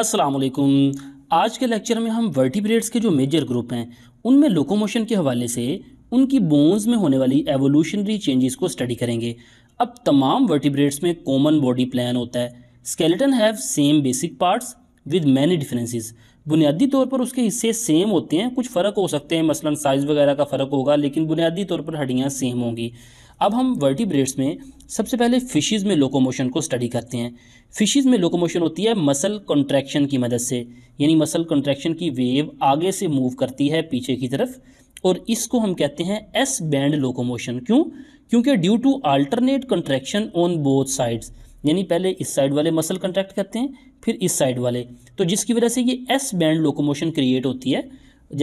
अस्सलाम वालेकुम आज के लेक्चर में हम वर्टिब्रेट्स के जो मेजर ग्रुप हैं उनमें लोकोमोशन के हवाले से उनकी बोन्स में होने वाली एवोल्यूशनरी चेंजेस को स्टडी करेंगे अब तमाम वर्टिब्रेट्स में कॉमन बॉडी प्लान होता है skeleton have same basic parts with many differences बुनियादी तौर पर उसके हिस्से सेम होते हैं कुछ फ़र्क हो सकते हैं मसलन साइज़ वगैरह का फ़र्क होगा लेकिन बुनियादी तौर पर हड्डियाँ सेम होंगी अब हम वर्टिब्रेट्स में सबसे पहले फिशेज़ में लोकोमोशन को स्टडी करते हैं फिशेज़ में लोकोमोशन होती है मसल कॉन्ट्रैक्शन की मदद से यानी मसल कॉन्ट्रैक्शन की वेव आगे से मूव करती है पीछे की तरफ और इसको हम कहते हैं एस बैंड लोकोमोशन क्यों क्योंकि due to alternate contraction on both sides यानी पहले इस साइड वाले मसल कंट्रैक्ट करते हैं फिर इस साइड वाले तो जिसकी वजह से ये एस बैंड लोकोमोशन क्रिएट होती है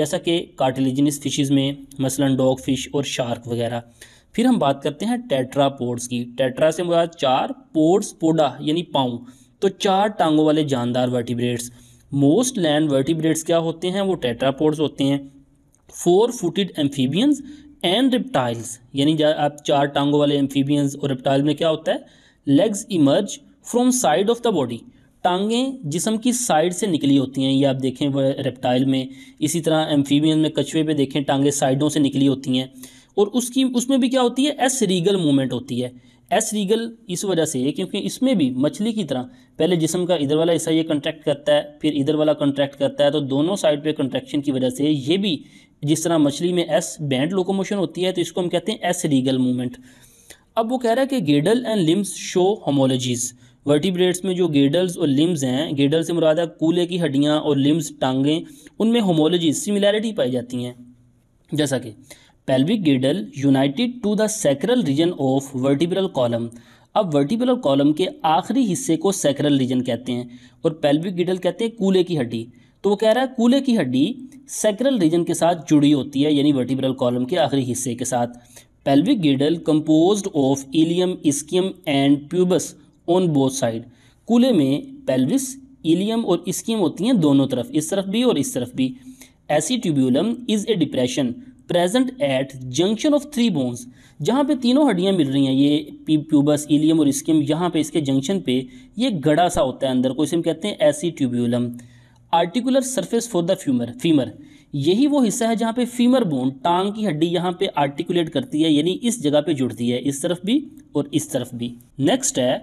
जैसा कि कार्टिलेजिनस फिशेज़ में मसलन डॉग फिश और शार्क वगैरह फिर हम बात करते हैं टेट्रापोड्स की टेट्रा से मुराद चार पोड्स पोडा यानी पाँव तो चार टांगों वाले जानदार वर्टिब्रेट्स मोस्ट लैंड वर्टिब्रेट्स क्या होते हैं वो टेट्रापोड्स होते हैं four footed amphibians and reptiles यानी आप चार टांगों वाले एम्फीबियंस और रिप्टाइल में क्या होता है legs emerge from side of the body टांगें जिसम की साइड से निकली होती हैं ये आप देखें रेप्टाइल में इसी तरह एम्फीबियन में कछुए पे देखें टांगें साइडों से निकली होती हैं और उसकी उसमें भी क्या होती है एस रीगल मूवमेंट होती है एस रीगल इस वजह से क्योंकि इसमें भी मछली की तरह पहले जिसम का इधर वाला हिस्सा ये कंट्रैक्ट करता है फिर इधर वाला कंट्रैक्ट करता है तो दोनों साइड पे कंट्रैक्शन की वजह से ये भी जिस तरह मछली में एस बैंड लोकोमोशन होती है तो इसको हम कहते हैं एस रीगल मूवमेंट अब वो कह रहा है कि girdle and limbs show homologies vertebrates में जो गेडल्स और लिम्स हैं गेडल से मुरादा कूले की हड्डियाँ और लिम्स टांगें उनमें होमोलॉजी सिमिलैरिटी पाई जाती हैं जैसा कि pelvic girdle united to the sacral region of vertebral column अब वर्टिब्रल कॉलम के आखिरी हिस्से को सैक्रल रीजन कहते हैं और पेल्विक गिडल कहते हैं कूले की हड्डी तो वो कह रहा है कूले की हड्डी सैक्रल रीजन के साथ जुड़ी होती है यानी वर्टिब्रल कॉलम के आखिरी हिस्से के साथ pelvic girdle composed of ilium ischium and pubis on both side कूले में पेल्विस इलियम और इस्कियम होती हैं दोनों तरफ इस तरफ भी और इस तरफ भी acetabulum is a depression present at junction of three bones जहाँ पे तीनों हड्डियाँ मिल रही हैं ये प्यूबस इलियम और स्किम यहाँ पे इसके जंक्शन पे ये गड़ा सा होता है अंदर को इसे हम कहते हैं acetabulum articular surface for the femur femur यही वो हिस्सा है जहाँ पे फीमर बोन टांग की हड्डी यहाँ पे आर्टिकुलेट करती है यानी इस जगह पे जुड़ती है इस तरफ भी और इस तरफ भी नेक्स्ट है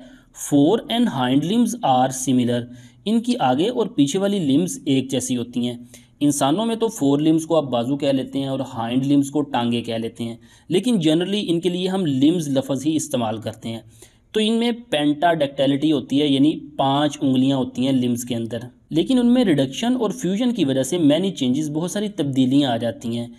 fore and hind limbs are similar इनकी आगे और पीछे वाली लिम्स एक जैसी होती हैं इंसानों में तो फोर लिम्स को आप बाजू कह लेते हैं और हाइंड लिम्स को टांगे कह लेते हैं लेकिन जनरली इनके लिए हम लिम्स लफज ही इस्तेमाल करते हैं तो इनमें डेक्टेलिटी होती है यानी पांच उंगलियां होती हैं लिम्स के अंदर लेकिन उनमें रिडक्शन और फ्यूजन की वजह से मैनी चेंजेस बहुत सारी तब्दीलियाँ आ जाती हैं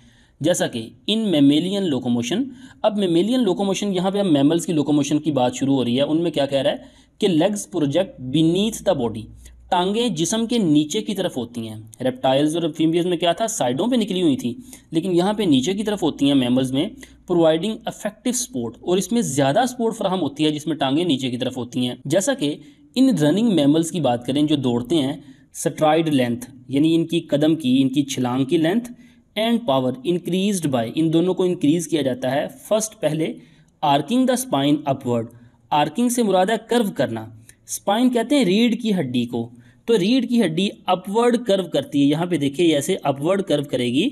जैसा कि इन मेमेलियन लोकोमोशन अब मेमेलियन लोकोमोशन यहाँ पे हम मेमल्स की लोकोमोशन की बात शुरू हो रही है उनमें क्या कह रहा है कि legs project beneath the body टांगे जिसम के नीचे की तरफ होती हैं रेप्टाइल्स और फीमेल्स में क्या था साइडों पे निकली हुई थी लेकिन यहाँ पे नीचे की तरफ होती हैं मैमल्स में प्रोवाइडिंग अफेक्टिव स्पोर्ट और इसमें ज़्यादा स्पोर्ट फ्राहम होती है जिसमें टांगे नीचे की तरफ होती हैं जैसा कि इन रनिंग मैमल्स की बात करें जो दौड़ते हैं स्ट्राइड लेंथ यानी इनकी कदम की इनकी छलांग की length and power increase by इन दोनों को इंक्रीज़ किया जाता है फर्स्ट पहले arching the spine upward arching से मुरादा कर्व करना स्पाइन कहते हैं रीढ़ की हड्डी को तो रीढ़ की हड्डी अपवर्ड कर्व करती है यहाँ पे देखिए ऐसे अपवर्ड कर्व करेगी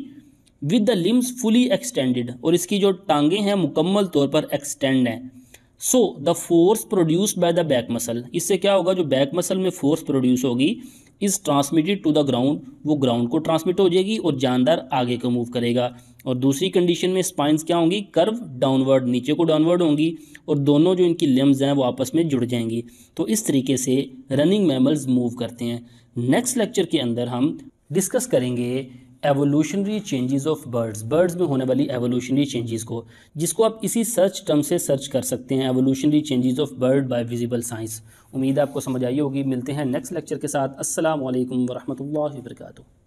with the limbs fully extended और इसकी जो टांगे हैं मुकम्मल तौर पर एक्सटेंड हैं so the force produced by the back muscle इससे क्या होगा जो बैक मसल में फोर्स प्रोड्यूस होगी is transmitted to the ground वो ग्राउंड को ट्रांसमिट हो जाएगी और जानदार आगे को मूव करेगा और दूसरी कंडीशन में स्पाइंस क्या होंगी कर्व डाउनवर्ड नीचे को डाउनवर्ड होंगी और दोनों जो इनकी लिम्स हैं वो आपस में जुड़ जाएंगी तो इस तरीके से रनिंग मैमल्स मूव करते हैं नेक्स्ट लेक्चर के अंदर हम डिस्कस करेंगे evolutionary changes of birds birds में होने वाली एवोल्यूशनरी चेंजेस को जिसको आप इसी सर्च टर्म से सर्च कर सकते हैं evolutionary changes of bird by Visible Science उम्मीद आपको समझ आई होगी मिलते हैं नेक्स्ट लेक्चर के साथ असल वरहमल वर्का